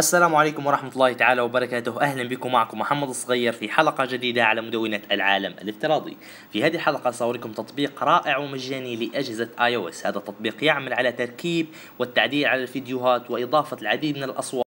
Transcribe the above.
السلام عليكم ورحمة الله تعالى وبركاته أهلا بكم معكم محمد الصغير في حلقة جديدة على مدونة العالم الافتراضي في هذه الحلقة سأريكم تطبيق رائع ومجاني لأجهزة iOS هذا التطبيق يعمل على تركيب والتعديل على الفيديوهات وإضافة العديد من الأصوات